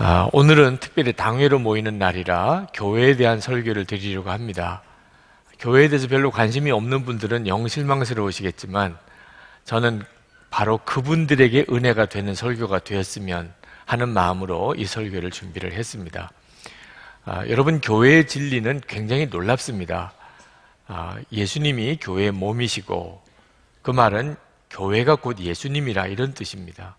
아, 오늘은 특별히 당회로 모이는 날이라 교회에 대한 설교를 드리려고 합니다. 교회에 대해서 별로 관심이 없는 분들은 영실망스러우시겠지만 저는 바로 그분들에게 은혜가 되는 설교가 되었으면 하는 마음으로 이 설교를 준비를 했습니다. 아, 여러분 교회의 진리는 굉장히 놀랍습니다. 아, 예수님이 교회의 몸이시고 그 말은 교회가 곧 예수님이라 이런 뜻입니다.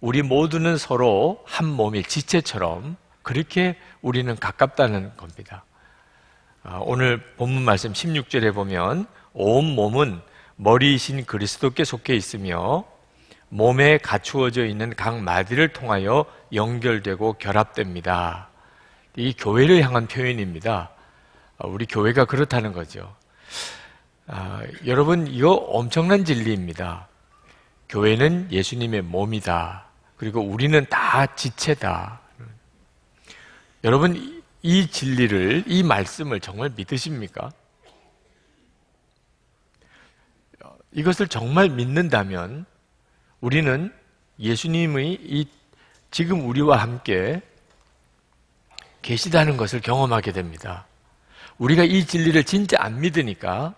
우리 모두는 서로 한 몸의 지체처럼 그렇게 우리는 가깝다는 겁니다. 아, 오늘 본문 말씀 16절에 보면 온 몸은 머리이신 그리스도께 속해 있으며 몸에 갖추어져 있는 각 마디를 통하여 연결되고 결합됩니다. 이 교회를 향한 표현입니다. 아, 우리 교회가 그렇다는 거죠. 아, 여러분, 이거 엄청난 진리입니다. 교회는 예수님의 몸이다. 그리고 우리는 다 지체다. 여러분, 이 진리를, 이 말씀을 정말 믿으십니까? 이것을 정말 믿는다면 우리는 예수님의 이 지금 우리와 함께 계시다는 것을 경험하게 됩니다. 우리가 이 진리를 진짜 안 믿으니까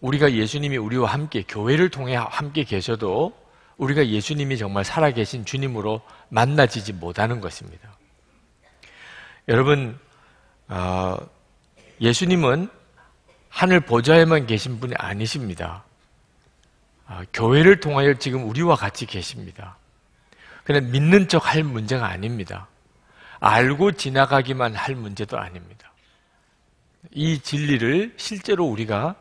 우리가 예수님이 우리와 함께 교회를 통해 함께 계셔도 우리가 예수님이 정말 살아계신 주님으로 만나지지 못하는 것입니다. 여러분, 어, 예수님은 하늘 보좌에만 계신 분이 아니십니다. 어, 교회를 통하여 지금 우리와 같이 계십니다. 그냥 믿는 척 할 문제가 아닙니다. 알고 지나가기만 할 문제도 아닙니다. 이 진리를 실제로 우리가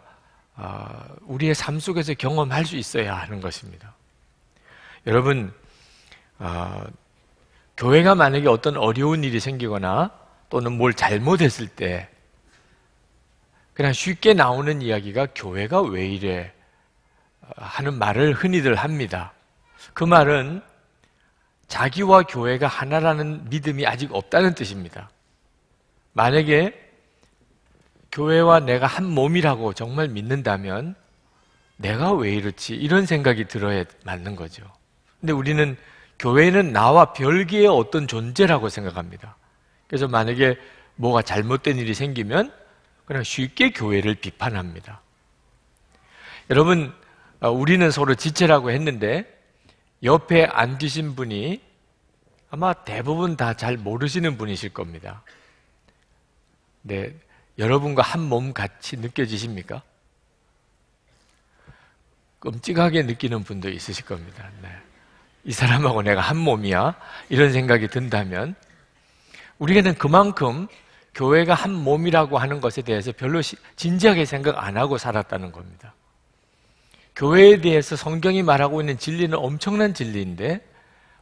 어, 우리의 삶 속에서 경험할 수 있어야 하는 것입니다. 여러분, 어, 교회가 만약에 어떤 어려운 일이 생기거나 또는 뭘 잘못했을 때 그냥 쉽게 나오는 이야기가 교회가 왜 이래 아, 하는 말을 흔히들 합니다. 그 말은 자기와 교회가 하나라는 믿음이 아직 없다는 뜻입니다. 만약에 교회와 내가 한 몸이라고 정말 믿는다면 내가 왜 이렇지? 이런 생각이 들어야 맞는 거죠. 근데 우리는 교회는 나와 별개의 어떤 존재라고 생각합니다. 그래서 만약에 뭐가 잘못된 일이 생기면 그냥 쉽게 교회를 비판합니다. 여러분, 어, 우리는 서로 지체라고 했는데 옆에 앉으신 분이 아마 대부분 다 잘 모르시는 분이실 겁니다. 네, 여러분과 한 몸 같이 느껴지십니까? 끔찍하게 느끼는 분도 있으실 겁니다. 네. 이 사람하고 내가 한 몸이야 이런 생각이 든다면 우리에게는 그만큼 교회가 한 몸이라고 하는 것에 대해서 별로 진지하게 생각 안 하고 살았다는 겁니다. 교회에 대해서 성경이 말하고 있는 진리는 엄청난 진리인데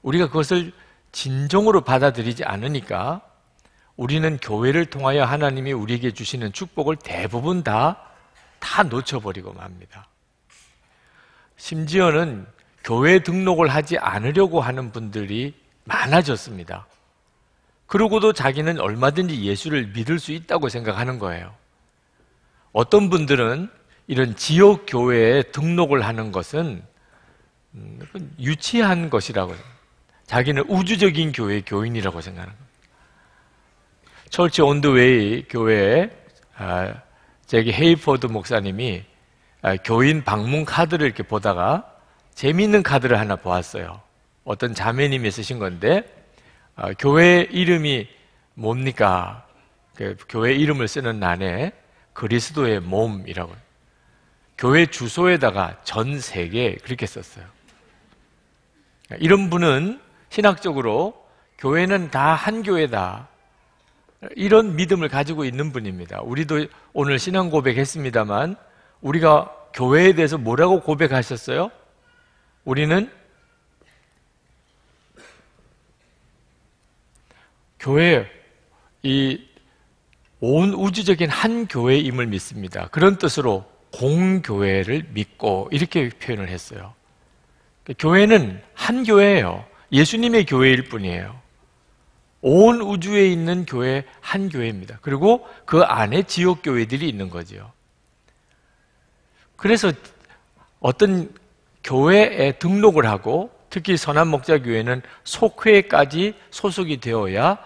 우리가 그것을 진정으로 받아들이지 않으니까 우리는 교회를 통하여 하나님이 우리에게 주시는 축복을 대부분 다, 다 놓쳐버리고 맙니다. 심지어는 교회 등록을 하지 않으려고 하는 분들이 많아졌습니다. 그러고도 자기는 얼마든지 예수를 믿을 수 있다고 생각하는 거예요. 어떤 분들은 이런 지역 교회에 등록을 하는 것은 음, 유치한 것이라고 자기는 우주적인 교회 교인이라고 생각하는 겁니다. 철치 온드웨이 교회에 아, 제기 헤이퍼드 목사님이 아, 교인 방문 카드를 이렇게 보다가 재미있는 카드를 하나 보았어요. 어떤 자매님이 쓰신 건데 어, 교회 이름이 뭡니까? 그 교회 이름을 쓰는 난에 그리스도의 몸이라고 교회 주소에다가 전 세계 그렇게 썼어요. 이런 분은 신학적으로 교회는 다 한 교회다. 이런 믿음을 가지고 있는 분입니다. 우리도 오늘 신앙 고백했습니다만 우리가 교회에 대해서 뭐라고 고백하셨어요? 우리는 교회, 이 온 우주적인 한 교회임을 믿습니다. 그런 뜻으로 공교회를 믿고 이렇게 표현을 했어요. 교회는 한 교회예요. 예수님의 교회일 뿐이에요. 온 우주에 있는 교회 한 교회입니다. 그리고 그 안에 지역 교회들이 있는 거지요. 그래서 어떤 교회에 등록을 하고 특히 선한 목자 교회는 속회까지 소속이 되어야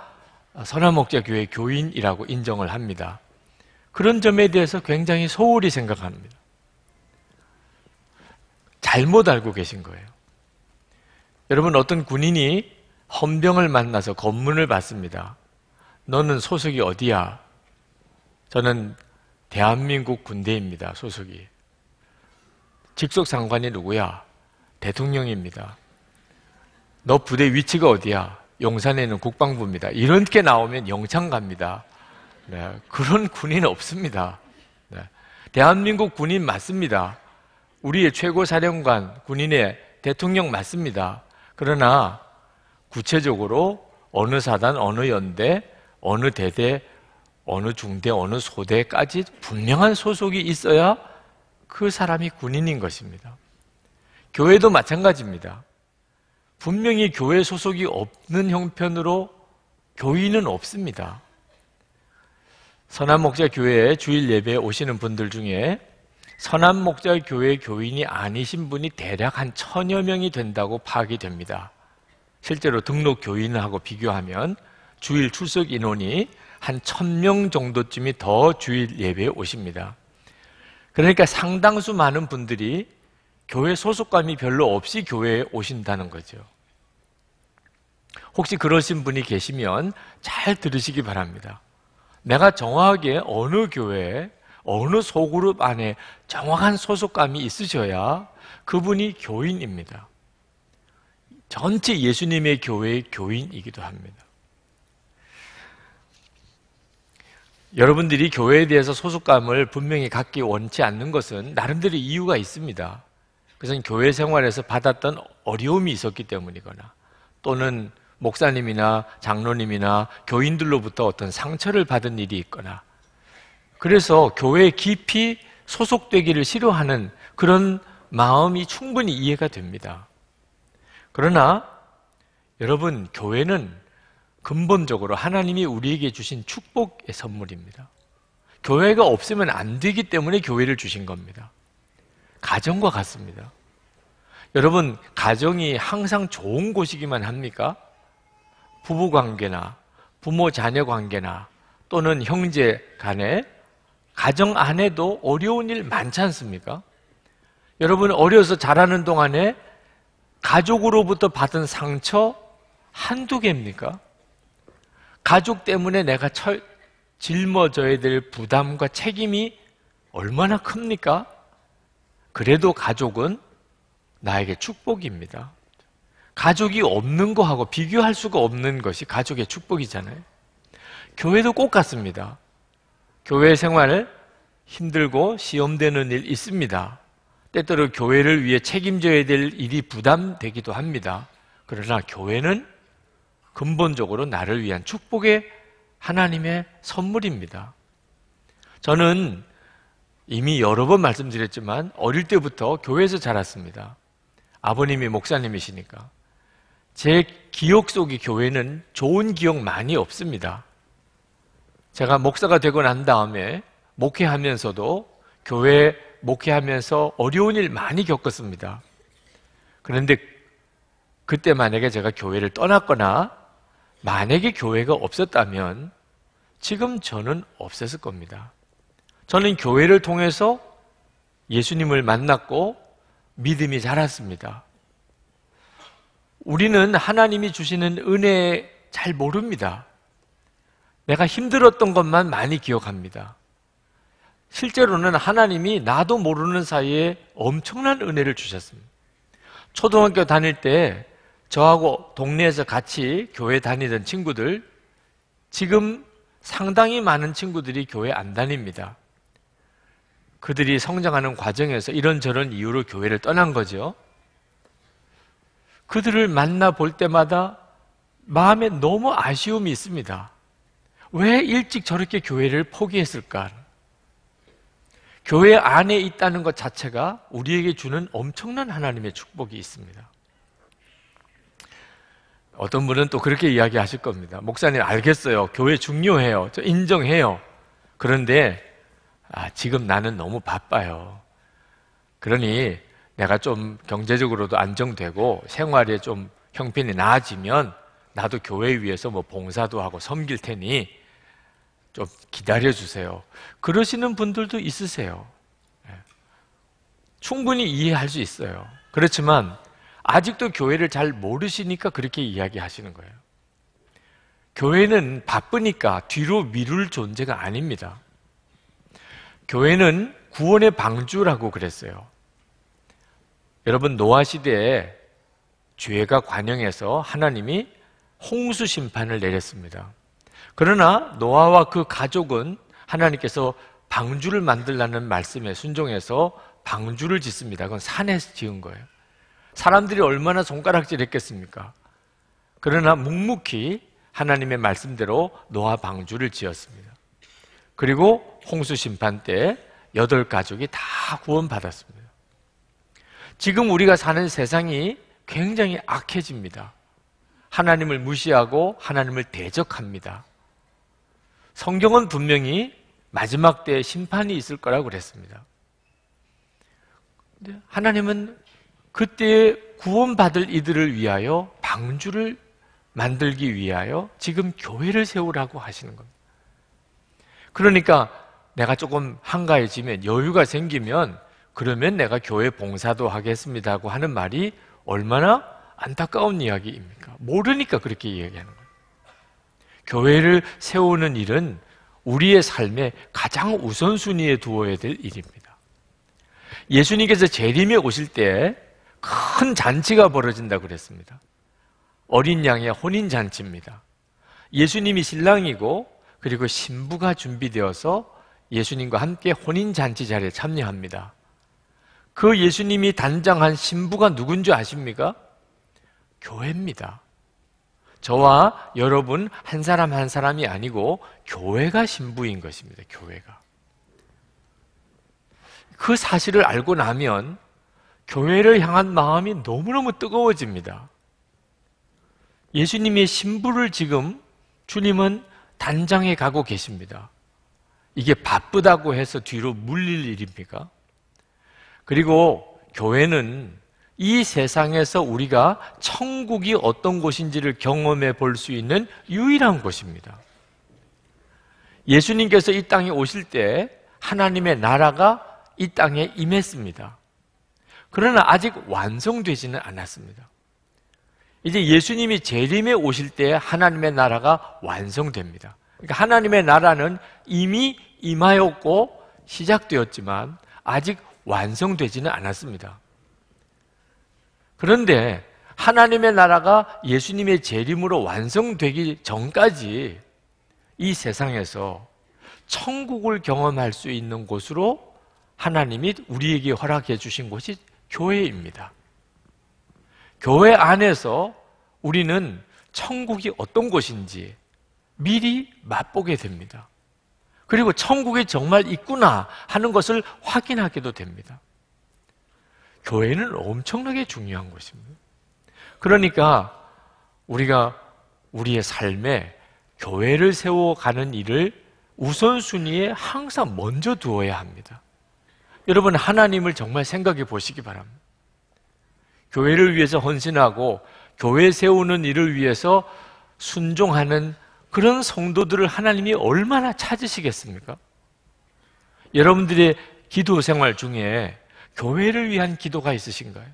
선한 목자 교회 교인이라고 인정을 합니다. 그런 점에 대해서 굉장히 소홀히 생각합니다. 잘못 알고 계신 거예요. 여러분 어떤 군인이 헌병을 만나서 검문을 받습니다. 너는 소속이 어디야? 저는 대한민국 군대입니다. 소속이. 직속 상관이 누구야? 대통령입니다. 너 부대 위치가 어디야? 용산에 는 국방부입니다. 이렇게 나오면 영창 갑니다. 네, 그런 군인 없습니다. 네, 대한민국 군인 맞습니다. 우리의 최고 사령관, 군인의 대통령 맞습니다. 그러나 구체적으로 어느 사단, 어느 연대, 어느 대대, 어느 중대, 어느 소대까지 분명한 소속이 있어야 그 사람이 군인인 것입니다. 교회도 마찬가지입니다. 분명히 교회 소속이 없는 형편으로 교인은 없습니다. 선한 목자 교회 주일 예배에 오시는 분들 중에 선한 목자 교회 교인이 아니신 분이 대략 한 천여 명이 된다고 파악이 됩니다. 실제로 등록 교인하고 비교하면 주일 출석 인원이 한 천 명 정도쯤이 더 주일 예배에 오십니다. 그러니까 상당수 많은 분들이 교회 소속감이 별로 없이 교회에 오신다는 거죠. 혹시 그러신 분이 계시면 잘 들으시기 바랍니다. 내가 정확하게 어느 교회, 어느 소그룹 안에 정확한 소속감이 있으셔야 그분이 교인입니다. 전체 예수님의 교회의 교인이기도 합니다. 여러분들이 교회에 대해서 소속감을 분명히 갖기 원치 않는 것은 나름대로 이유가 있습니다. 그것은 교회 생활에서 받았던 어려움이 있었기 때문이거나 또는 목사님이나 장로님이나 교인들로부터 어떤 상처를 받은 일이 있거나 그래서 교회에 깊이 소속되기를 싫어하는 그런 마음이 충분히 이해가 됩니다. 그러나 여러분, 교회는 근본적으로 하나님이 우리에게 주신 축복의 선물입니다. 교회가 없으면 안 되기 때문에 교회를 주신 겁니다. 가정과 같습니다. 여러분, 가정이 항상 좋은 곳이기만 합니까? 부부 관계나 부모 자녀 관계나 또는 형제 간에 가정 안에도 어려운 일 많지 않습니까? 여러분, 어려서 자라는 동안에 가족으로부터 받은 상처 한두 개입니까? 가족 때문에 내가 철, 짊어져야 될 부담과 책임이 얼마나 큽니까? 그래도 가족은 나에게 축복입니다. 가족이 없는 거하고 비교할 수가 없는 것이 가족의 축복이잖아요. 교회도 꼭 같습니다. 교회 생활 힘들고 시험되는 일 있습니다. 때때로 교회를 위해 책임져야 될 일이 부담되기도 합니다. 그러나 교회는 근본적으로 나를 위한 축복의 하나님의 선물입니다. 저는 이미 여러 번 말씀드렸지만 어릴 때부터 교회에서 자랐습니다. 아버님이 목사님이시니까. 제 기억 속의 교회는 좋은 기억 많이 없습니다. 제가 목사가 되고 난 다음에 목회하면서도 교회 목회하면서 어려운 일 많이 겪었습니다. 그런데 그때 만약에 제가 교회를 떠났거나 만약에 교회가 없었다면 지금 저는 없었을 겁니다. 저는 교회를 통해서 예수님을 만났고 믿음이 자랐습니다. 우리는 하나님이 주시는 은혜 잘 모릅니다. 내가 힘들었던 것만 많이 기억합니다. 실제로는 하나님이 나도 모르는 사이에 엄청난 은혜를 주셨습니다. 초등학교 다닐 때 저하고 동네에서 같이 교회 다니던 친구들, 지금 상당히 많은 친구들이 교회 안 다닙니다. 그들이 성장하는 과정에서 이런저런 이유로 교회를 떠난 거죠. 그들을 만나 볼 때마다 마음에 너무 아쉬움이 있습니다. 왜 일찍 저렇게 교회를 포기했을까? 교회 안에 있다는 것 자체가 우리에게 주는 엄청난 하나님의 축복이 있습니다. 어떤 분은 또 그렇게 이야기하실 겁니다. 목사님 알겠어요. 교회 중요해요. 저 인정해요. 그런데 아, 지금 나는 너무 바빠요. 그러니 내가 좀 경제적으로도 안정되고 생활에 좀 형편이 나아지면 나도 교회 위해서 뭐 봉사도 하고 섬길 테니 좀 기다려 주세요. 그러시는 분들도 있으세요. 예. 충분히 이해할 수 있어요. 그렇지만 아직도 교회를 잘 모르시니까 그렇게 이야기하시는 거예요. 교회는 바쁘니까 뒤로 미룰 존재가 아닙니다. 교회는 구원의 방주라고 그랬어요. 여러분 노아 시대에 죄가 관영해서 하나님이 홍수 심판을 내렸습니다. 그러나 노아와 그 가족은 하나님께서 방주를 만들라는 말씀에 순종해서 방주를 짓습니다. 그건 산에서 지은 거예요. 사람들이 얼마나 손가락질 했겠습니까? 그러나 묵묵히 하나님의 말씀대로 노아 방주를 지었습니다. 그리고 홍수 심판 때 여덟 가족이 다 구원받았습니다. 지금 우리가 사는 세상이 굉장히 악해집니다. 하나님을 무시하고 하나님을 대적합니다. 성경은 분명히 마지막 때에 심판이 있을 거라고 그랬습니다. 하나님은 그때 구원받을 이들을 위하여 방주를 만들기 위하여 지금 교회를 세우라고 하시는 겁니다. 그러니까 내가 조금 한가해지면 여유가 생기면 그러면 내가 교회 봉사도 하겠습니다고 하는 말이 얼마나 안타까운 이야기입니까? 모르니까 그렇게 이야기하는 거예요. 교회를 세우는 일은 우리의 삶에 가장 우선순위에 두어야 될 일입니다. 예수님께서 재림에 오실 때큰 잔치가 벌어진다 고 그랬습니다. 어린 양의 혼인 잔치입니다. 예수님이 신랑이고 그리고 신부가 준비되어서 예수님과 함께 혼인 잔치 자리에 참여합니다. 그 예수님이 단장한 신부가 누군지 아십니까? 교회입니다. 저와 여러분 한 사람 한 사람이 아니고 교회가 신부인 것입니다. 교회가. 그 사실을 알고 나면 교회를 향한 마음이 너무너무 뜨거워집니다. 예수님의 신부를 지금 주님은 단장에 가고 계십니다. 이게 바쁘다고 해서 뒤로 물릴 일입니까? 그리고 교회는 이 세상에서 우리가 천국이 어떤 곳인지를 경험해 볼 수 있는 유일한 곳입니다. 예수님께서 이 땅에 오실 때 하나님의 나라가 이 땅에 임했습니다. 그러나 아직 완성되지는 않았습니다. 이제 예수님이 재림에 오실 때 하나님의 나라가 완성됩니다. 그러니까 하나님의 나라는 이미 임하였고 시작되었지만 아직 완성되지는 않았습니다. 그런데 하나님의 나라가 예수님의 재림으로 완성되기 전까지 이 세상에서 천국을 경험할 수 있는 곳으로 하나님이 우리에게 허락해 주신 곳이 교회입니다. 교회 안에서 우리는 천국이 어떤 곳인지 미리 맛보게 됩니다. 그리고 천국이 정말 있구나 하는 것을 확인하게도 됩니다. 교회는 엄청나게 중요한 곳입니다. 그러니까 우리가 우리의 삶에 교회를 세워가는 일을 우선순위에 항상 먼저 두어야 합니다. 여러분 하나님을 정말 생각해 보시기 바랍니다. 교회를 위해서 헌신하고 교회 세우는 일을 위해서 순종하는 그런 성도들을 하나님이 얼마나 찾으시겠습니까? 여러분들의 기도 생활 중에 교회를 위한 기도가 있으신가요?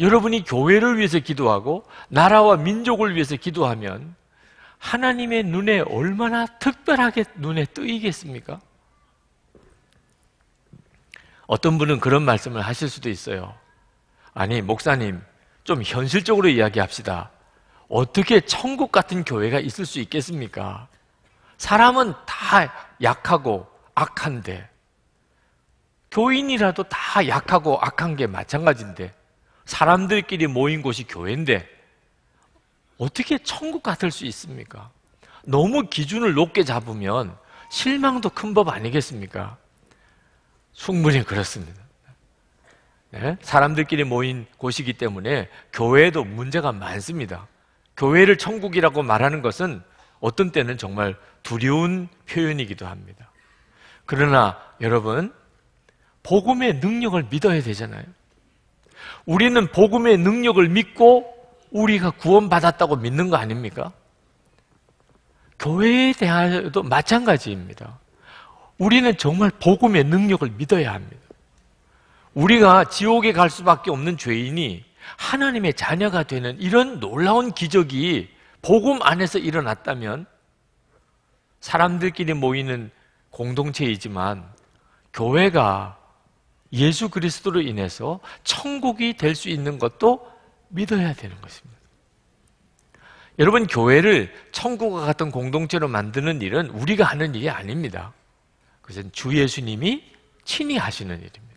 여러분이 교회를 위해서 기도하고 나라와 민족을 위해서 기도하면 하나님의 눈에 얼마나 특별하게 눈에 뜨이겠습니까? 어떤 분은 그런 말씀을 하실 수도 있어요. 아니, 목사님, 좀 현실적으로 이야기합시다. 어떻게 천국 같은 교회가 있을 수 있겠습니까? 사람은 다 약하고 악한데, 교인이라도 다 약하고 악한 게 마찬가지인데, 사람들끼리 모인 곳이 교회인데, 어떻게 천국 같을 수 있습니까? 너무 기준을 높게 잡으면 실망도 큰 법 아니겠습니까? 충분히 그렇습니다. 네? 사람들끼리 모인 곳이기 때문에 교회에도 문제가 많습니다. 교회를 천국이라고 말하는 것은 어떤 때는 정말 두려운 표현이기도 합니다. 그러나 여러분, 복음의 능력을 믿어야 되잖아요. 우리는 복음의 능력을 믿고 우리가 구원받았다고 믿는 거 아닙니까? 교회에 대하여도 마찬가지입니다. 우리는 정말 복음의 능력을 믿어야 합니다. 우리가 지옥에 갈 수밖에 없는 죄인이 하나님의 자녀가 되는 이런 놀라운 기적이 복음 안에서 일어났다면 사람들끼리 모이는 공동체이지만 교회가 예수 그리스도로 인해서 천국이 될 수 있는 것도 믿어야 되는 것입니다. 여러분, 교회를 천국과 같은 공동체로 만드는 일은 우리가 하는 일이 아닙니다. 그것은 주 예수님이 친히 하시는 일입니다.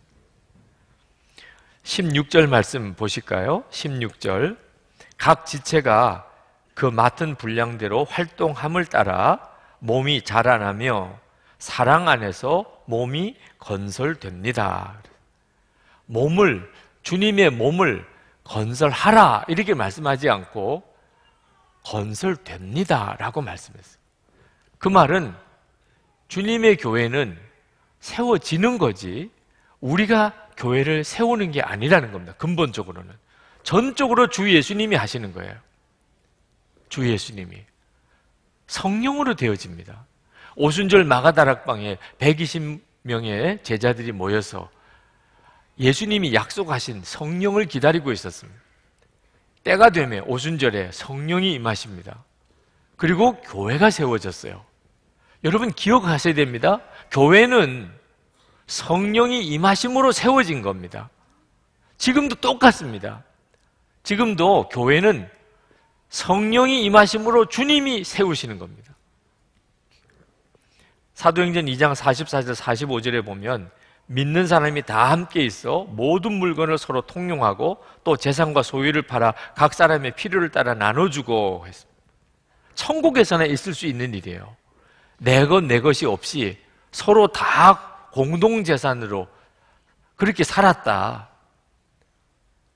16절 말씀 보실까요? 16절. 각 지체가 그 맡은 분량대로 활동함을 따라 몸이 자라나며 사랑 안에서 몸이 건설됩니다. 몸을, 주님의 몸을 건설하라. 이렇게 말씀하지 않고 건설됩니다. 라고 말씀했어요. 그 말은 주님의 교회는 세워지는 거지 우리가 교회를 세우는 게 아니라는 겁니다. 근본적으로는. 전적으로 주 예수님이 하시는 거예요. 주 예수님이. 성령으로 되어집니다. 오순절 마가다락방에 120명의 제자들이 모여서 예수님이 약속하신 성령을 기다리고 있었습니다. 때가 되면 오순절에 성령이 임하십니다. 그리고 교회가 세워졌어요. 여러분 기억하셔야 됩니다. 교회는 성령이 임하심으로 세워진 겁니다. 지금도 똑같습니다. 지금도 교회는 성령이 임하심으로 주님이 세우시는 겁니다. 사도행전 2장 44절 45절에 보면 믿는 사람이 다 함께 있어 모든 물건을 서로 통용하고 또 재산과 소유를 팔아 각 사람의 필요를 따라 나눠주고 했습니다. 천국에서나 있을 수 있는 일이에요. 내 것, 내 것이 없이 서로 다 공동재산으로 그렇게 살았다.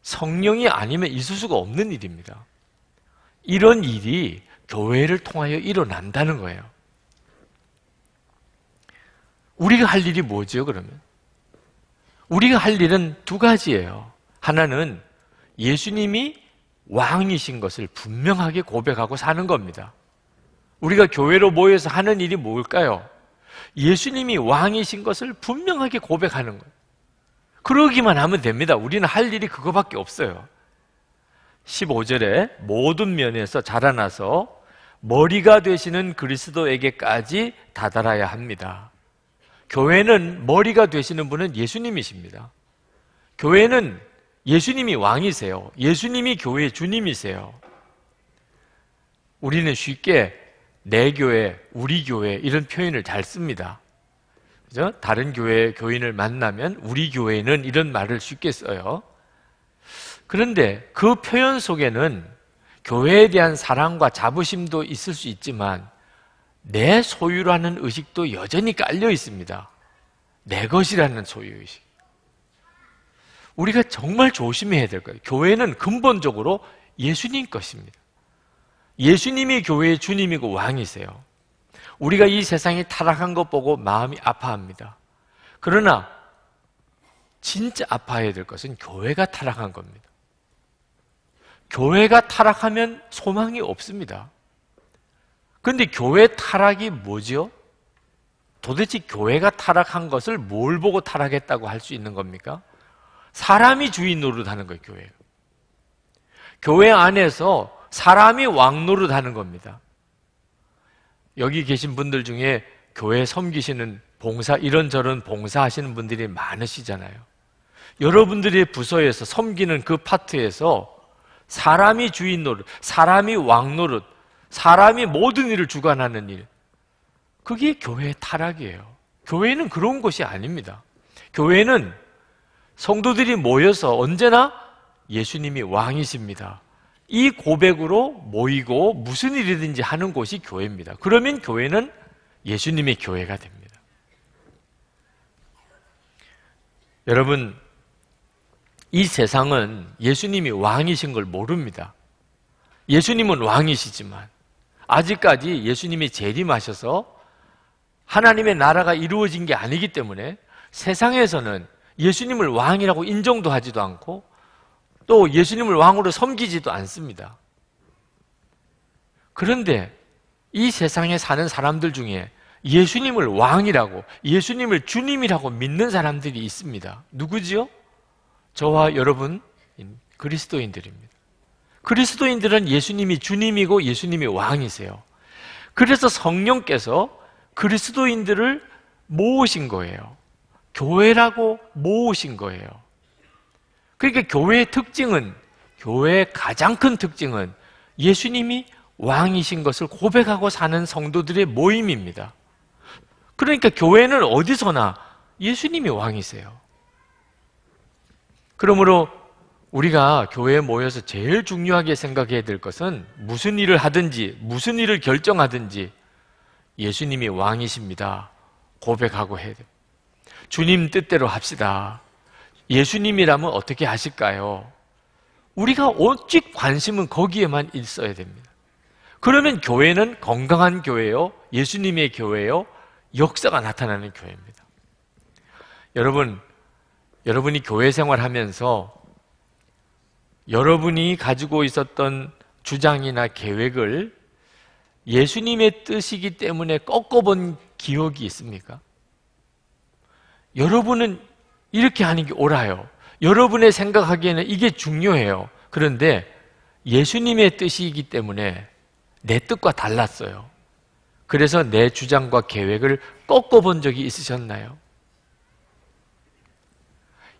성령이 아니면 있을 수가 없는 일입니다. 이런 일이 교회를 통하여 일어난다는 거예요. 우리가 할 일이 뭐죠, 그러면? 우리가 할 일은 두 가지예요. 하나는 예수님이 왕이신 것을 분명하게 고백하고 사는 겁니다. 우리가 교회로 모여서 하는 일이 뭘까요? 예수님이 왕이신 것을 분명하게 고백하는 거 그러기만 하면 됩니다. 우리는 할 일이 그거밖에 없어요. 15절에 모든 면에서 자라나서 머리가 되시는 그리스도에게까지 다다라야 합니다. 교회는 머리가 되시는 분은 예수님이십니다. 교회는 예수님이 왕이세요. 예수님이 교회의 주님이세요. 우리는 쉽게 내 교회, 우리 교회 이런 표현을 잘 씁니다. 그죠? 다른 교회 교인을 만나면 우리 교회는 이런 말을 쉽게 써요. 그런데 그 표현 속에는 교회에 대한 사랑과 자부심도 있을 수 있지만 내 소유라는 의식도 여전히 깔려 있습니다. 내 것이라는 소유의식. 우리가 정말 조심해야 될 거예요. 교회는 근본적으로 예수님 것입니다. 예수님이 교회의 주님이고 왕이세요. 우리가 이 세상이 타락한 것 보고 마음이 아파합니다. 그러나 진짜 아파해야 될 것은 교회가 타락한 겁니다. 교회가 타락하면 소망이 없습니다. 근데 교회 타락이 뭐죠? 도대체 교회가 타락한 것을 뭘 보고 타락했다고 할 수 있는 겁니까? 사람이 주인 노릇하는 거예요, 교회. 교회 안에서 사람이 왕노릇하는 겁니다. 여기 계신 분들 중에 교회 섬기시는 봉사 이런저런 봉사하시는 분들이 많으시잖아요. 여러분들의 부서에서 섬기는 그 파트에서 사람이 주인 노릇, 사람이 왕 노릇, 사람이 모든 일을 주관하는 일. 그게 교회의 타락이에요. 교회는 그런 곳이 아닙니다. 교회는 성도들이 모여서 언제나 예수님이 왕이십니다. 이 고백으로 모이고 무슨 일이든지 하는 곳이 교회입니다. 그러면 교회는 예수님의 교회가 됩니다. 여러분, 이 세상은 예수님이 왕이신 걸 모릅니다. 예수님은 왕이시지만 아직까지 예수님이 재림하셔서 하나님의 나라가 이루어진 게 아니기 때문에 세상에서는 예수님을 왕이라고 인정도 하지도 않고 또 예수님을 왕으로 섬기지도 않습니다. 그런데 이 세상에 사는 사람들 중에 예수님을 왕이라고, 예수님을 주님이라고 믿는 사람들이 있습니다. 누구지요? 저와 여러분, 그리스도인들입니다. 그리스도인들은 예수님이 주님이고 예수님이 왕이세요. 그래서 성령께서 그리스도인들을 모으신 거예요. 교회라고 모으신 거예요. 그러니까 교회의 특징은 교회의 가장 큰 특징은 예수님이 왕이신 것을 고백하고 사는 성도들의 모임입니다. 그러니까 교회는 어디서나 예수님이 왕이세요. 그러므로 우리가 교회에 모여서 제일 중요하게 생각해야 될 것은 무슨 일을 하든지 무슨 일을 결정하든지 예수님이 왕이십니다. 고백하고 해야 돼 주님 뜻대로 합시다. 예수님이라면 어떻게 하실까요? 우리가 오직 관심은 거기에만 있어야 됩니다. 그러면 교회는 건강한 교회요, 예수님의 교회요, 역사가 나타나는 교회입니다. 여러분, 여러분이 교회 생활하면서 여러분이 가지고 있었던 주장이나 계획을 예수님의 뜻이기 때문에 꺾어본 기억이 있습니까? 여러분은 이렇게 하는 게 옳아요. 여러분의 생각하기에는 이게 중요해요. 그런데 예수님의 뜻이기 때문에 내 뜻과 달랐어요. 그래서 내 주장과 계획을 꺾어본 적이 있으셨나요?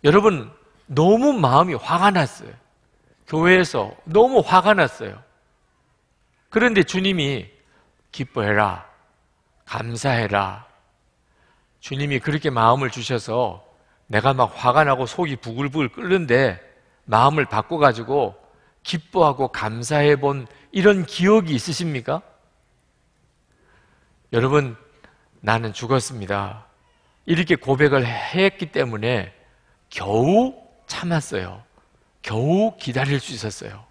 여러분, 너무 마음이 화가 났어요. 교회에서 너무 화가 났어요. 그런데 주님이 기뻐해라. 감사해라. 주님이 그렇게 마음을 주셔서 내가 막 화가 나고 속이 부글부글 끓는데 마음을 바꿔가지고 기뻐하고 감사해 본 이런 기억이 있으십니까? 여러분, 나는 죽었습니다. 이렇게 고백을 했기 때문에 겨우 참았어요. 겨우 기다릴 수 있었어요.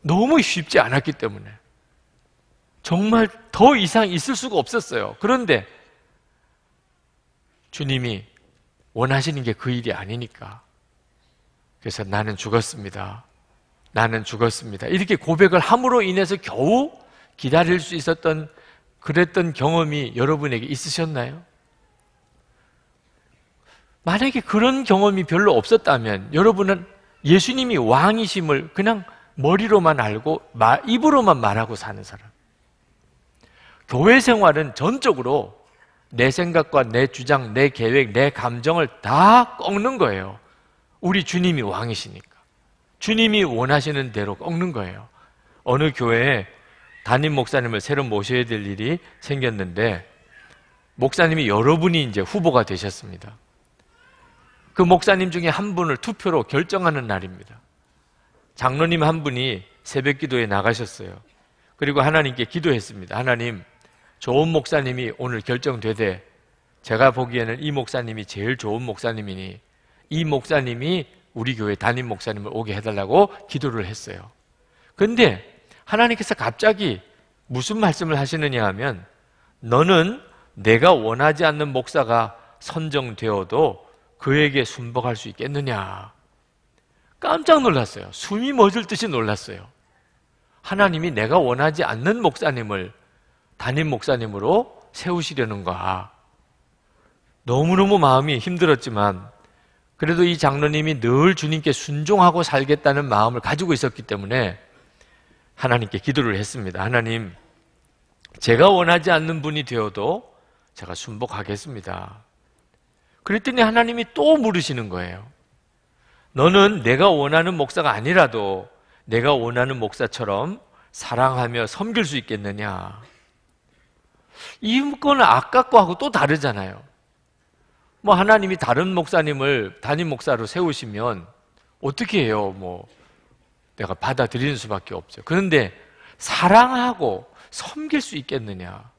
너무 쉽지 않았기 때문에. 정말 더 이상 있을 수가 없었어요. 그런데 주님이 원하시는 게 그 일이 아니니까. 그래서 나는 죽었습니다. 나는 죽었습니다. 이렇게 고백을 함으로 인해서 겨우 기다릴 수 있었던 그랬던 경험이 여러분에게 있으셨나요? 만약에 그런 경험이 별로 없었다면 여러분은 예수님이 왕이심을 그냥 머리로만 알고 입으로만 말하고 사는 사람. 교회 생활은 전적으로 내 생각과 내 주장, 내 계획, 내 감정을 다 꺾는 거예요. 우리 주님이 왕이시니까. 주님이 원하시는 대로 꺾는 거예요. 어느 교회에 담임 목사님을 새로 모셔야 될 일이 생겼는데, 목사님이 여러분이 이제 후보가 되셨습니다. 그 목사님 중에 한 분을 투표로 결정하는 날입니다. 장로님 한 분이 새벽 기도에 나가셨어요. 그리고 하나님께 기도했습니다. 하나님, 좋은 목사님이 오늘 결정되되 제가 보기에는 이 목사님이 제일 좋은 목사님이니 이 목사님이 우리 교회 담임 목사님을 오게 해달라고 기도를 했어요. 근데 하나님께서 갑자기 무슨 말씀을 하시느냐 하면 너는 내가 원하지 않는 목사가 선정되어도 그에게 순복할 수 있겠느냐. 깜짝 놀랐어요. 숨이 멎을 듯이 놀랐어요. 하나님이 내가 원하지 않는 목사님을 담임 목사님으로 세우시려는가. 너무너무 마음이 힘들었지만 그래도 이 장로님이 늘 주님께 순종하고 살겠다는 마음을 가지고 있었기 때문에 하나님께 기도를 했습니다. 하나님, 제가 원하지 않는 분이 되어도 제가 순복하겠습니다. 그랬더니 하나님이 또 물으시는 거예요. 너는 내가 원하는 목사가 아니라도 내가 원하는 목사처럼 사랑하며 섬길 수 있겠느냐? 이 문건은 아까 거하고 또 다르잖아요. 뭐 하나님이 다른 목사님을 담임 목사로 세우시면 어떻게 해요? 뭐 내가 받아들이는 수밖에 없죠. 그런데 사랑하고 섬길 수 있겠느냐?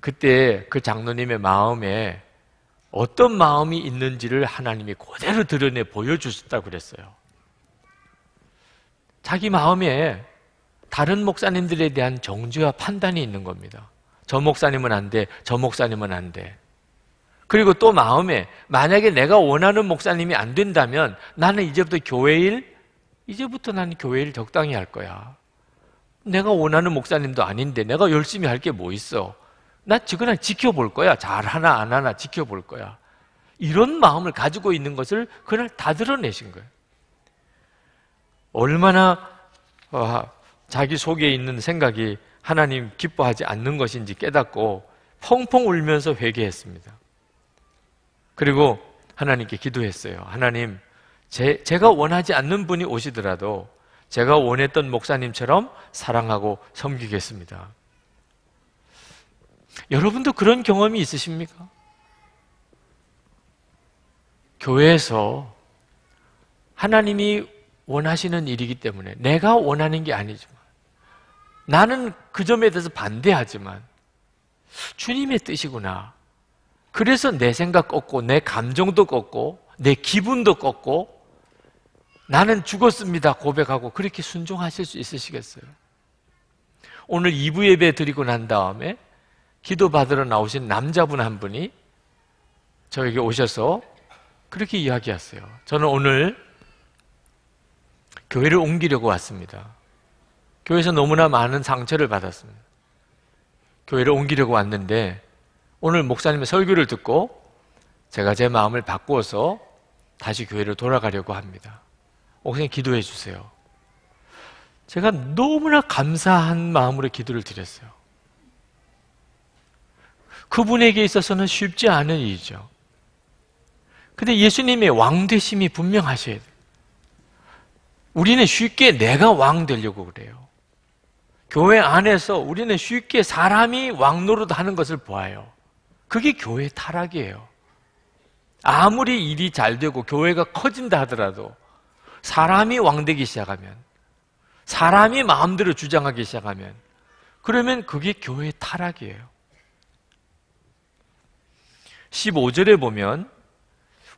그때 그 장로님의 마음에 어떤 마음이 있는지를 하나님이 그대로 드러내 보여주셨다고 그랬어요. 자기 마음에 다른 목사님들에 대한 정죄와 판단이 있는 겁니다. 저 목사님은 안 돼, 저 목사님은 안 돼. 그리고 또 마음에 만약에 내가 원하는 목사님이 안 된다면 나는 이제부터 교회일 이제부터 나는 교회일 적당히 할 거야. 내가 원하는 목사님도 아닌데 내가 열심히 할 게 뭐 있어? 나 지금 지켜볼 거야. 잘 하나 안 하나 지켜볼 거야. 이런 마음을 가지고 있는 것을 그날 다 드러내신 거예요. 얼마나 자기 속에 있는 생각이 하나님 기뻐하지 않는 것인지 깨닫고 펑펑 울면서 회개했습니다. 그리고 하나님께 기도했어요. 하나님, 제, 제가 원하지 않는 분이 오시더라도 제가 원했던 목사님처럼 사랑하고 섬기겠습니다. 여러분도 그런 경험이 있으십니까? 교회에서 하나님이 원하시는 일이기 때문에 내가 원하는 게 아니지만 나는 그 점에 대해서 반대하지만 주님의 뜻이구나. 그래서 내 생각 꺾고 내 감정도 꺾고 내 기분도 꺾고 나는 죽었습니다 고백하고 그렇게 순종하실 수 있으시겠어요? 오늘 2부 예배 드리고 난 다음에 기도 받으러 나오신 남자분 한 분이 저에게 오셔서 그렇게 이야기하세요 저는 오늘 교회를 옮기려고 왔습니다. 교회에서 너무나 많은 상처를 받았습니다. 교회를 옮기려고 왔는데 오늘 목사님의 설교를 듣고 제가 제 마음을 바꾸어서 다시 교회를 돌아가려고 합니다. 목사님 기도해 주세요. 제가 너무나 감사한 마음으로 기도를 드렸어요. 그분에게 있어서는 쉽지 않은 일이죠. 근데 예수님의 왕되심이 분명하셔야 돼요. 우리는 쉽게 내가 왕 되려고 그래요. 교회 안에서 우리는 쉽게 사람이 왕노릇하는 것을 보아요. 그게 교회 타락이에요. 아무리 일이 잘 되고 교회가 커진다 하더라도 사람이 왕되기 시작하면 사람이 마음대로 주장하기 시작하면 그러면 그게 교회 타락이에요. 15절에 보면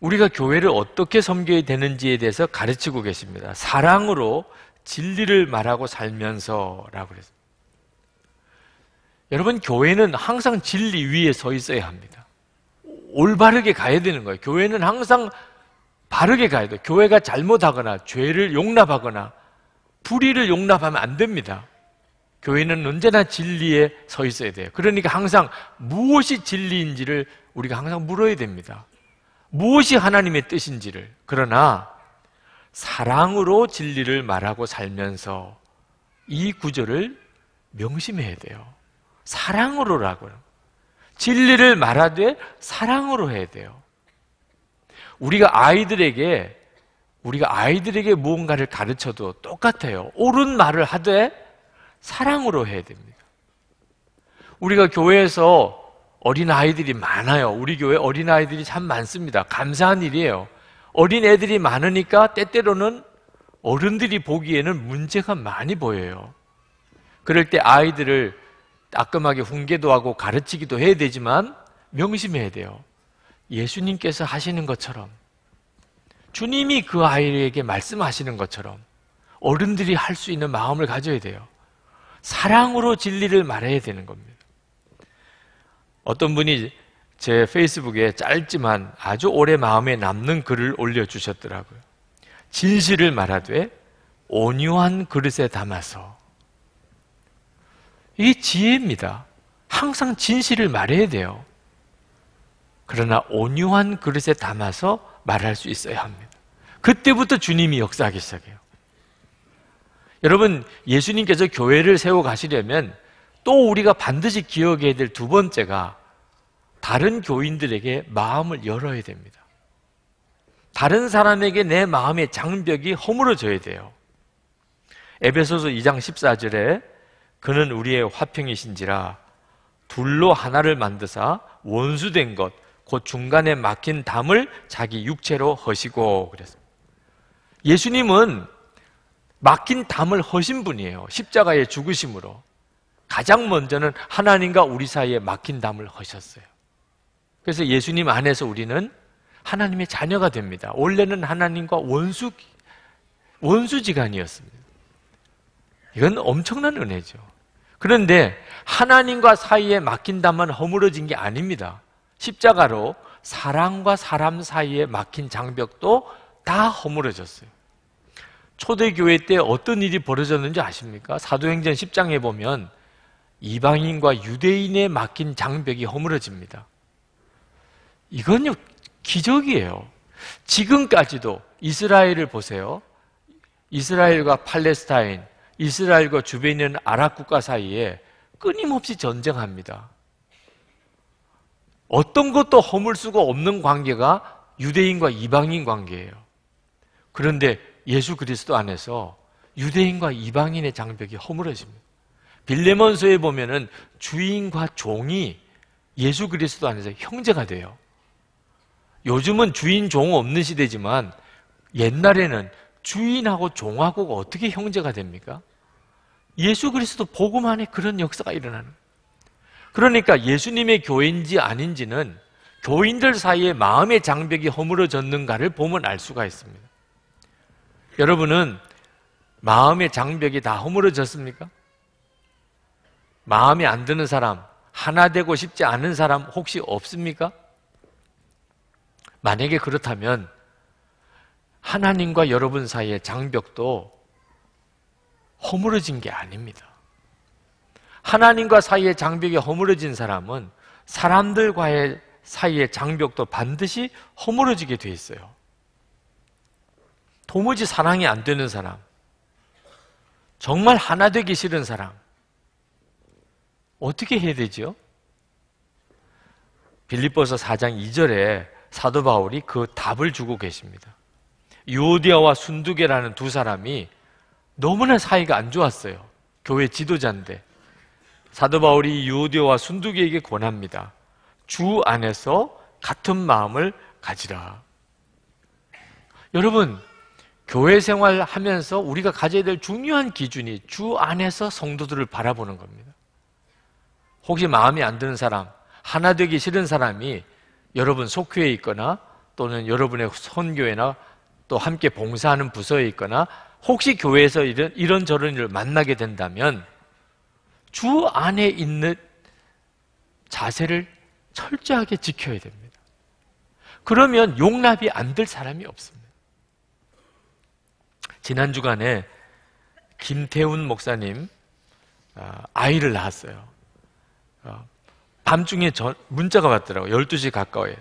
우리가 교회를 어떻게 섬겨야 되는지에 대해서 가르치고 계십니다. 사랑으로 진리를 말하고 살면서라고 그랬습니다. 여러분 교회는 항상 진리 위에 서 있어야 합니다. 올바르게 가야 되는 거예요. 교회는 항상 바르게 가야 돼요. 교회가 잘못하거나 죄를 용납하거나 불의를 용납하면 안 됩니다. 교회는 언제나 진리에 서 있어야 돼요. 그러니까 항상 무엇이 진리인지를 우리가 항상 물어야 됩니다. 무엇이 하나님의 뜻인지를. 그러나 사랑으로 진리를 말하고 살면서 이 구절을 명심해야 돼요. 사랑으로라고요. 진리를 말하되 사랑으로 해야 돼요. 우리가 아이들에게 우리가 아이들에게 무언가를 가르쳐도 똑같아요. 옳은 말을 하되 사랑으로 해야 됩니다. 우리가 교회에서 어린 아이들이 많아요. 우리 교회 어린 아이들이 참 많습니다. 감사한 일이에요. 어린 애들이 많으니까 때때로는 어른들이 보기에는 문제가 많이 보여요. 그럴 때 아이들을 따끔하게 훈계도 하고 가르치기도 해야 되지만 명심해야 돼요. 예수님께서 하시는 것처럼 주님이 그 아이에게 말씀하시는 것처럼 어른들이 할 수 있는 마음을 가져야 돼요. 사랑으로 진리를 말해야 되는 겁니다. 어떤 분이 제 페이스북에 짧지만 아주 오래 마음에 남는 글을 올려주셨더라고요. 진실을 말하되 온유한 그릇에 담아서 이 지혜입니다. 항상 진실을 말해야 돼요. 그러나 온유한 그릇에 담아서 말할 수 있어야 합니다. 그때부터 주님이 역사하기 시작해요. 여러분, 예수님께서 교회를 세워 가시려면 또 우리가 반드시 기억해야 될 두 번째가 다른 교인들에게 마음을 열어야 됩니다. 다른 사람에게 내 마음의 장벽이 허물어져야 돼요. 에베소서 2장 14절에 그는 우리의 화평이신지라 둘로 하나를 만드사 원수된 것, 곧 중간에 막힌 담을 자기 육체로 허시고 그랬습니다. 예수님은 막힌 담을 허신 분이에요. 십자가의 죽으심으로. 가장 먼저는 하나님과 우리 사이에 막힌 담을 허셨어요. 그래서 예수님 안에서 우리는 하나님의 자녀가 됩니다. 원래는 하나님과 원수, 원수지간이었습니다. 이건 엄청난 은혜죠. 그런데 하나님과 사이에 맡긴다면 허물어진 게 아닙니다. 십자가로 사람과 사람 사이에 막힌 장벽도 다 허물어졌어요. 초대교회 때 어떤 일이 벌어졌는지 아십니까? 사도행전 10장에 보면 이방인과 유대인에 막힌 장벽이 허물어집니다. 이건요, 기적이에요. 지금까지도 이스라엘을 보세요. 이스라엘과 팔레스타인, 이스라엘과 주변에 있는 아랍 국가 사이에 끊임없이 전쟁합니다. 어떤 것도 허물 수가 없는 관계가 유대인과 이방인 관계예요. 그런데 예수 그리스도 안에서 유대인과 이방인의 장벽이 허물어집니다. 빌레몬서에 보면은 주인과 종이 예수 그리스도 안에서 형제가 돼요. 요즘은 주인 종 없는 시대지만 옛날에는 주인하고 종하고 어떻게 형제가 됩니까? 예수 그리스도 복음 안에 그런 역사가 일어나는 그러니까 예수님의 교인지 아닌지는 교인들 사이에 마음의 장벽이 허물어졌는가를 보면 알 수가 있습니다. 여러분은 마음의 장벽이 다 허물어졌습니까? 마음에 안 드는 사람, 하나 되고 싶지 않은 사람 혹시 없습니까? 만약에 그렇다면 하나님과 여러분 사이의 장벽도 허물어진 게 아닙니다. 하나님과 사이의 장벽이 허물어진 사람은 사람들과의 사이의 장벽도 반드시 허물어지게 돼 있어요. 도무지 사랑이 안 되는 사람, 정말 하나 되기 싫은 사람, 어떻게 해야 되죠? 빌립보서 4장 2절에 사도 바울이 그 답을 주고 계십니다. 요디아와 순두개라는 두 사람이 너무나 사이가 안 좋았어요. 교회 지도자인데. 사도 바울이 요디아와 순두개에게 권합니다. 주 안에서 같은 마음을 가지라. 여러분, 교회 생활하면서 우리가 가져야 될 중요한 기준이 주 안에서 성도들을 바라보는 겁니다. 혹시 마음이 안 드는 사람, 하나 되기 싫은 사람이 여러분 속회에 있거나 또는 여러분의 선교회나 또 함께 봉사하는 부서에 있거나 혹시 교회에서 이런, 이런 저런 일을 만나게 된다면 주 안에 있는 자세를 철저하게 지켜야 됩니다. 그러면 용납이 안 될 사람이 없습니다. 지난 주간에 김태훈 목사님 아, 아이를 낳았어요. 어, 밤중에 저, 문자가 왔더라고요. 12시 가까워요.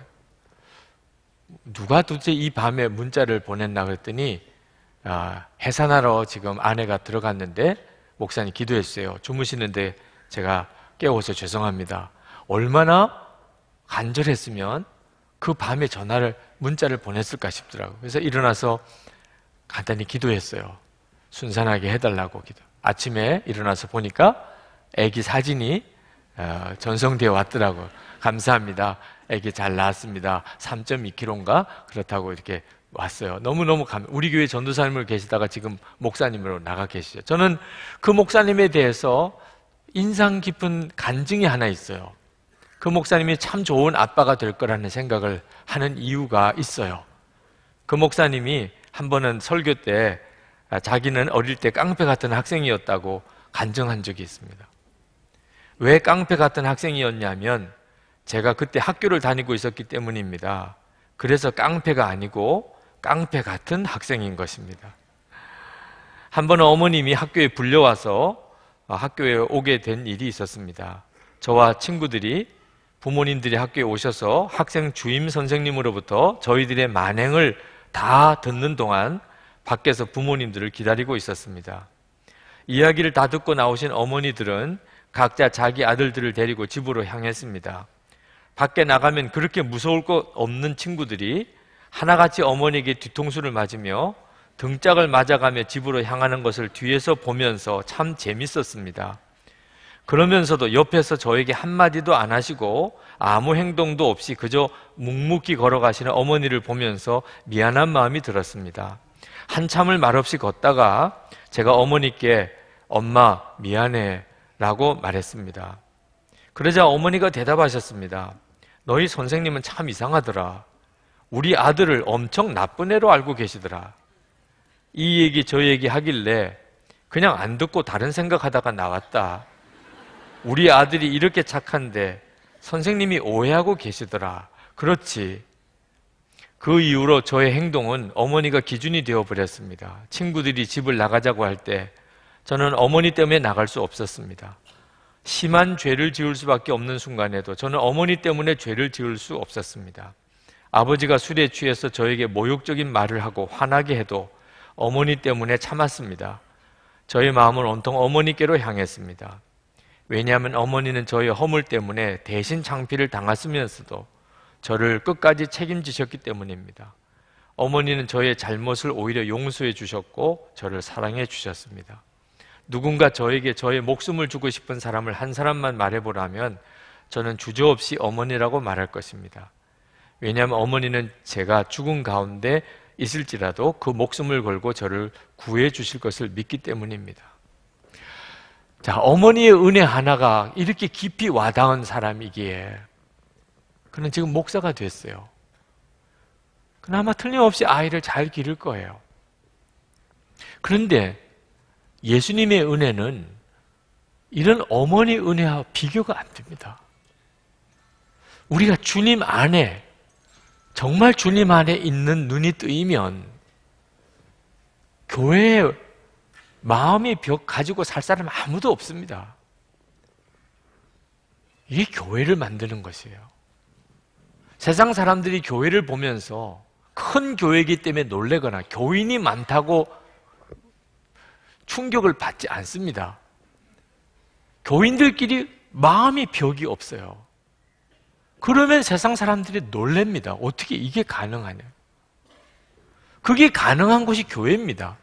누가 도대체 이 밤에 문자를 보냈나 그랬더니 아, 해산하러 지금 아내가 들어갔는데 목사님 기도했어요. 주무시는데 제가 깨워서 죄송합니다. 얼마나 간절했으면 그 밤에 전화를 문자를 보냈을까 싶더라고요. 그래서 일어나서 간단히 기도했어요. 순산하게 해달라고 기도. 아침에 일어나서 보니까 아기 사진이 어, 전송되어 왔더라고요. 감사합니다. 애기 잘 낳았습니다. 3.2kg인가? 그렇다고 이렇게 왔어요. 너무너무 감, 우리 교회 전도사님을 계시다가 지금 목사님으로 나가 계시죠. 저는 그 목사님에 대해서 인상 깊은 간증이 하나 있어요. 그 목사님이 참 좋은 아빠가 될 거라는 생각을 하는 이유가 있어요. 그 목사님이 한 번은 설교 때 자기는 어릴 때 깡패 같은 학생이었다고 간증한 적이 있습니다. 왜 깡패 같은 학생이었냐면 제가 그때 학교를 다니고 있었기 때문입니다. 그래서 깡패가 아니고 깡패 같은 학생인 것입니다. 한 번은 어머님이 학교에 불려와서 아, 학교에 오게 된 일이 있었습니다. 저와 친구들이 부모님들이 학교에 오셔서 학생 주임 선생님으로부터 저희들의 만행을 다 듣는 동안 밖에서 부모님들을 기다리고 있었습니다. 이야기를 다 듣고 나오신 어머니들은 각자 자기 아들들을 데리고 집으로 향했습니다. 밖에 나가면 그렇게 무서울 것 없는 친구들이 하나같이 어머니에게 뒤통수를 맞으며 등짝을 맞아가며 집으로 향하는 것을 뒤에서 보면서 참 재밌었습니다. 그러면서도 옆에서 저에게 한마디도 안 하시고 아무 행동도 없이 그저 묵묵히 걸어가시는 어머니를 보면서 미안한 마음이 들었습니다. 한참을 말없이 걷다가 제가 어머니께 엄마 미안해 라고 말했습니다. 그러자 어머니가 대답하셨습니다. 너희 선생님은 참 이상하더라. 우리 아들을 엄청 나쁜 애로 알고 계시더라. 이 얘기 저 얘기 하길래 그냥 안 듣고 다른 생각하다가 나왔다. 우리 아들이 이렇게 착한데 선생님이 오해하고 계시더라. 그렇지. 그 이후로 저의 행동은 어머니가 기준이 되어 버렸습니다. 친구들이 집을 나가자고 할때 저는 어머니 때문에 나갈 수 없었습니다. 심한 죄를 지을 수밖에 없는 순간에도 저는 어머니 때문에 죄를 지을 수 없었습니다. 아버지가 술에 취해서 저에게 모욕적인 말을 하고 화나게 해도 어머니 때문에 참았습니다. 저의 마음은 온통 어머니께로 향했습니다. 왜냐하면 어머니는 저의 허물 때문에 대신 창피를 당했으면서도 저를 끝까지 책임지셨기 때문입니다. 어머니는 저의 잘못을 오히려 용서해 주셨고 저를 사랑해 주셨습니다. 누군가 저에게 저의 목숨을 주고 싶은 사람을 한 사람만 말해보라면 저는 주저없이 어머니라고 말할 것입니다. 왜냐하면 어머니는 제가 죽은 가운데 있을지라도 그 목숨을 걸고 저를 구해 주실 것을 믿기 때문입니다. 자, 어머니의 은혜 하나가 이렇게 깊이 와닿은 사람이기에 그는 지금 목사가 됐어요. 그나마 틀림없이 아이를 잘 기를 거예요. 그런데 예수님의 은혜는 이런 어머니 은혜와 비교가 안 됩니다. 우리가 주님 안에 정말 주님 안에 있는 눈이 뜨이면 교회에 마음의 벽 가지고 살 사람 아무도 없습니다. 이게 교회를 만드는 것이에요. 세상 사람들이 교회를 보면서 큰 교회이기 때문에 놀래거나 교인이 많다고 충격을 받지 않습니다. 교인들끼리 마음이 벽이 없어요. 그러면 세상 사람들이 놀랍니다. 어떻게 이게 가능하냐? 그게 가능한 곳이 교회입니다.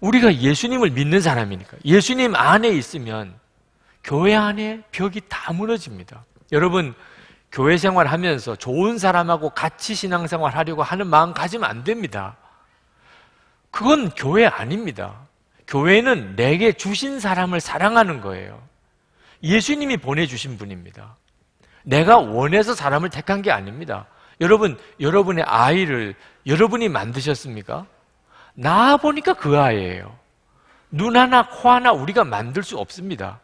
우리가 예수님을 믿는 사람이니까. 예수님 안에 있으면 교회 안에 벽이 다 무너집니다. 여러분, 교회 생활 하면서 좋은 사람하고 같이 신앙생활 하려고 하는 마음 가지면 안 됩니다. 그건 교회 아닙니다. 교회는 내게 주신 사람을 사랑하는 거예요. 예수님이 보내주신 분입니다. 내가 원해서 사람을 택한 게 아닙니다. 여러분, 여러분의 아이를 여러분이 만드셨습니까? 나아 보니까 그 아이예요. 눈 하나, 코 하나 우리가 만들 수 없습니다.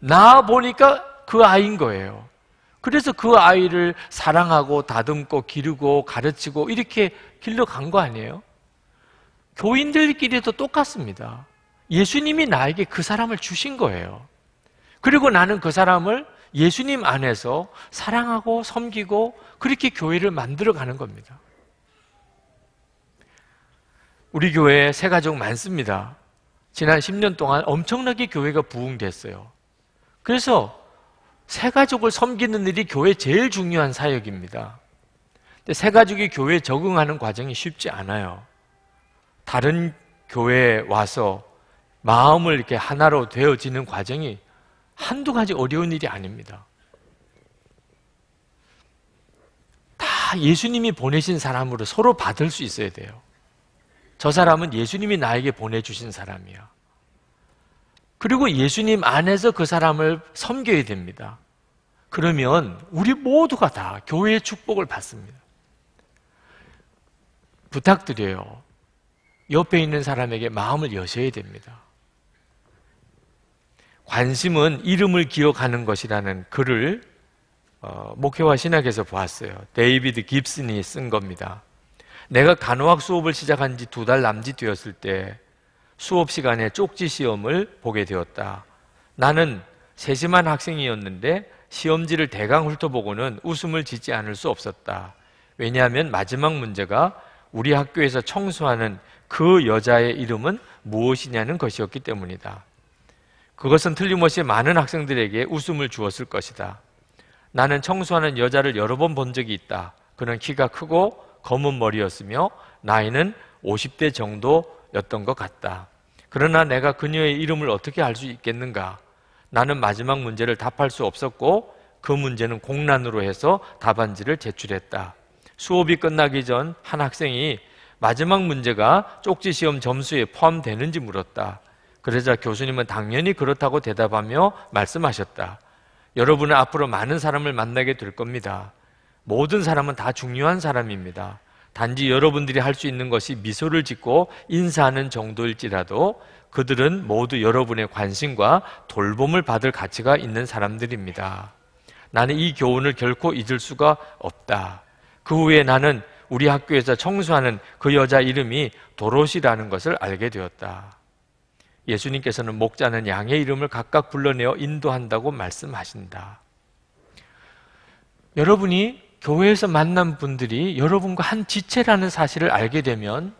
나아 보니까 그 아이인 거예요. 그래서 그 아이를 사랑하고 다듬고 기르고 가르치고 이렇게 길러 간 거 아니에요? 교인들끼리도 똑같습니다. 예수님이 나에게 그 사람을 주신 거예요. 그리고 나는 그 사람을 예수님 안에서 사랑하고 섬기고 그렇게 교회를 만들어 가는 겁니다. 우리 교회에 새 가족 많습니다. 지난 10년 동안 엄청나게 교회가 부흥됐어요. 그래서 새 가족을 섬기는 일이 교회 제일 중요한 사역입니다. 근데 새 가족이 교회에 적응하는 과정이 쉽지 않아요. 다른 교회에 와서 마음을 이렇게 하나로 되어지는 과정이 한두 가지 어려운 일이 아닙니다. 다 예수님이 보내신 사람으로 서로 받을 수 있어야 돼요. 저 사람은 예수님이 나에게 보내주신 사람이야. 그리고 예수님 안에서 그 사람을 섬겨야 됩니다. 그러면 우리 모두가 다 교회의 축복을 받습니다. 부탁드려요. 옆에 있는 사람에게 마음을 여셔야 됩니다. 관심은 이름을 기억하는 것이라는 글을 어, 목회와 신학에서 보았어요. 데이비드 깁슨이 쓴 겁니다. 내가 간호학 수업을 시작한 지 두 달 남짓 되었을 때 수업 시간에 쪽지 시험을 보게 되었다. 나는 세심한 학생이었는데 시험지를 대강 훑어보고는 웃음을 짓지 않을 수 없었다. 왜냐하면 마지막 문제가 우리 학교에서 청소하는 그 여자의 이름은 무엇이냐는 것이었기 때문이다. 그것은 틀림없이 많은 학생들에게 웃음을 주었을 것이다. 나는 청소하는 여자를 여러 번 본 적이 있다. 그는 키가 크고 검은 머리였으며 나이는 50대 정도였던 것 같다. 그러나 내가 그녀의 이름을 어떻게 알 수 있겠는가? 나는 마지막 문제를 답할 수 없었고 그 문제는 공란으로 해서 답안지를 제출했다. 수업이 끝나기 전 한 학생이 마지막 문제가 쪽지 시험 점수에 포함되는지 물었다. 그러자 교수님은 당연히 그렇다고 대답하며 말씀하셨다. 여러분은 앞으로 많은 사람을 만나게 될 겁니다. 모든 사람은 다 중요한 사람입니다. 단지 여러분들이 할 수 있는 것이 미소를 짓고 인사하는 정도일지라도 그들은 모두 여러분의 관심과 돌봄을 받을 가치가 있는 사람들입니다. 나는 이 교훈을 결코 잊을 수가 없다. 그 후에 나는 우리 학교에서 청소하는 그 여자 이름이 도로시라는 것을 알게 되었다. 예수님께서는 목자는 양의 이름을 각각 불러내어 인도한다고 말씀하신다. 여러분이 교회에서 만난 분들이 여러분과 한 지체라는 사실을 알게 되면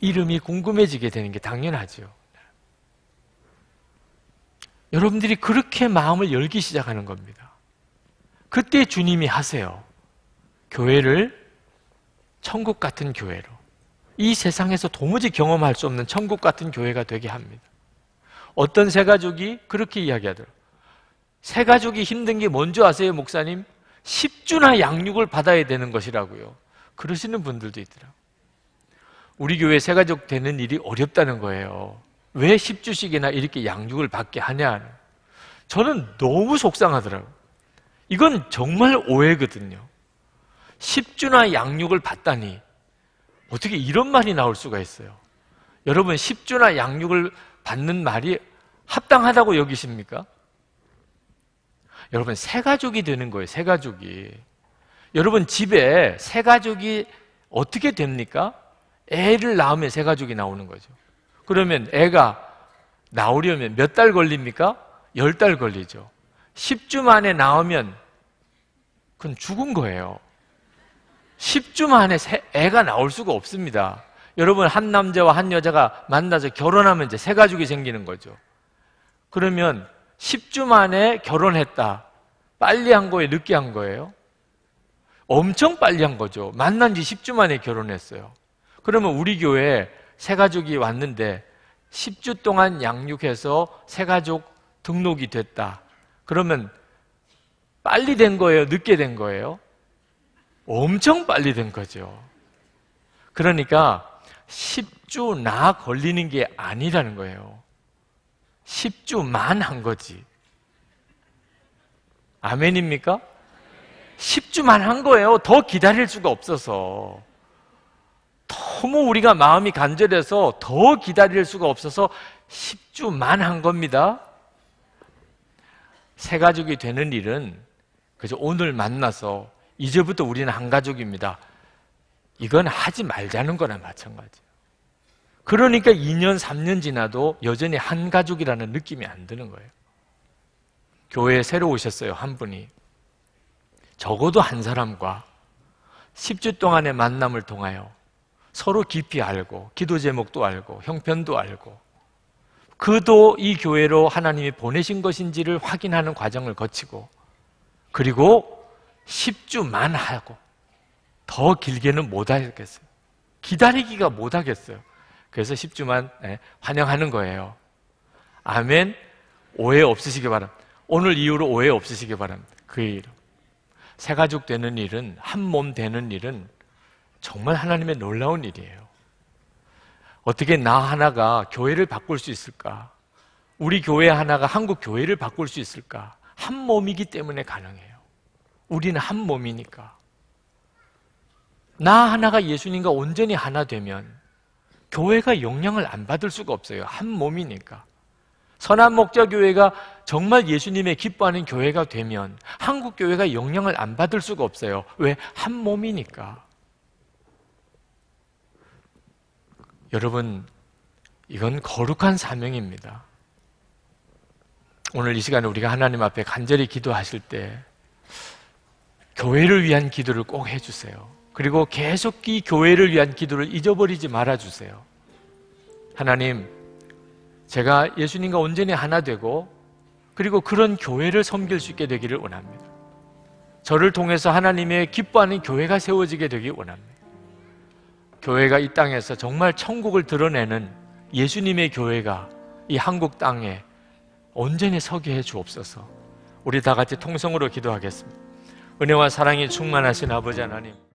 이름이 궁금해지게 되는 게 당연하죠. 여러분들이 그렇게 마음을 열기 시작하는 겁니다. 그때 주님이 하세요. 교회를 천국 같은 교회로. 이 세상에서 도무지 경험할 수 없는 천국 같은 교회가 되게 합니다. 어떤 새 가족이 그렇게 이야기하더라고 가족이 힘든 게 뭔지 아세요, 목사님? 10주나 양육을 받아야 되는 것이라고요. 그러시는 분들도 있더라 우리 교회 새 가족 되는 일이 어렵다는 거예요. 왜 10주씩이나 이렇게 양육을 받게 하냐. 저는 너무 속상하더라고요. 이건 정말 오해거든요. 10주나 양육을 받다니. 어떻게 이런 말이 나올 수가 있어요? 여러분, 십주나 양육을 받는 말이 합당하다고 여기십니까? 여러분, 새 가족이 되는 거예요, 새 가족이. 여러분, 집에 새 가족이 어떻게 됩니까? 애를 낳으면 새 가족이 나오는 거죠. 그러면 애가 나오려면 몇 달 걸립니까? 열 달 걸리죠. 10주 만에 나오면 그건 죽은 거예요. 10주 만에 애가 나올 수가 없습니다. 여러분, 한 남자와 한 여자가 만나서 결혼하면 이제 새 가족이 생기는 거죠. 그러면 10주 만에 결혼했다. 빨리 한 거예요? 늦게 한 거예요? 엄청 빨리 한 거죠. 만난 지 10주 만에 결혼했어요. 그러면 우리 교회에 새 가족이 왔는데 10주 동안 양육해서 새 가족 등록이 됐다. 그러면 빨리 된 거예요? 늦게 된 거예요? 엄청 빨리 된 거죠. 그러니까 10주 나 걸리는 게 아니라는 거예요. 10주만 한 거지. 아멘입니까? 10주만 한 거예요. 더 기다릴 수가 없어서. 너무 우리가 마음이 간절해서 더 기다릴 수가 없어서 10주만 한 겁니다. 새 가족이 되는 일은 그저 오늘 만나서 이제부터 우리는 한 가족입니다. 이건 하지 말자는 거나 마찬가지예요. 그러니까 2년, 3년 지나도 여전히 한 가족이라는 느낌이 안 드는 거예요. 교회에 새로 오셨어요, 한 분이. 적어도 한 사람과 10주 동안의 만남을 통하여 서로 깊이 알고, 기도 제목도 알고, 형편도 알고, 그도 이 교회로 하나님이 보내신 것인지를 확인하는 과정을 거치고, 그리고 10주만 하고 더 길게는 못 하겠어요. 기다리기가 못 하겠어요. 그래서 10주만 예, 환영하는 거예요. 아멘. 오해 없으시기 바랍니다. 오늘 이후로 오해 없으시기 바랍니다. 그의 이름. 새가족 되는 일은, 한 몸 되는 일은 정말 하나님의 놀라운 일이에요. 어떻게 나 하나가 교회를 바꿀 수 있을까? 우리 교회 하나가 한국 교회를 바꿀 수 있을까? 한 몸이기 때문에 가능해요. 우리는 한 몸이니까. 나 하나가 예수님과 온전히 하나 되면 교회가 영향을 안 받을 수가 없어요. 한 몸이니까. 선한 목자 교회가 정말 예수님의 기뻐하는 교회가 되면 한국 교회가 영향을 안 받을 수가 없어요. 왜? 한 몸이니까. 여러분, 이건 거룩한 사명입니다. 오늘 이 시간에 우리가 하나님 앞에 간절히 기도하실 때 교회를 위한 기도를 꼭 해주세요. 그리고 계속 이 교회를 위한 기도를 잊어버리지 말아주세요. 하나님, 제가 예수님과 온전히 하나 되고, 그리고 그런 교회를 섬길 수 있게 되기를 원합니다. 저를 통해서 하나님의 기뻐하는 교회가 세워지게 되기 원합니다. 교회가 이 땅에서 정말 천국을 드러내는 예수님의 교회가 이 한국 땅에 온전히 서게 해 주옵소서. 우리 다 같이 통성으로 기도하겠습니다. 은혜와 사랑이 충만하신 아버지 하나님.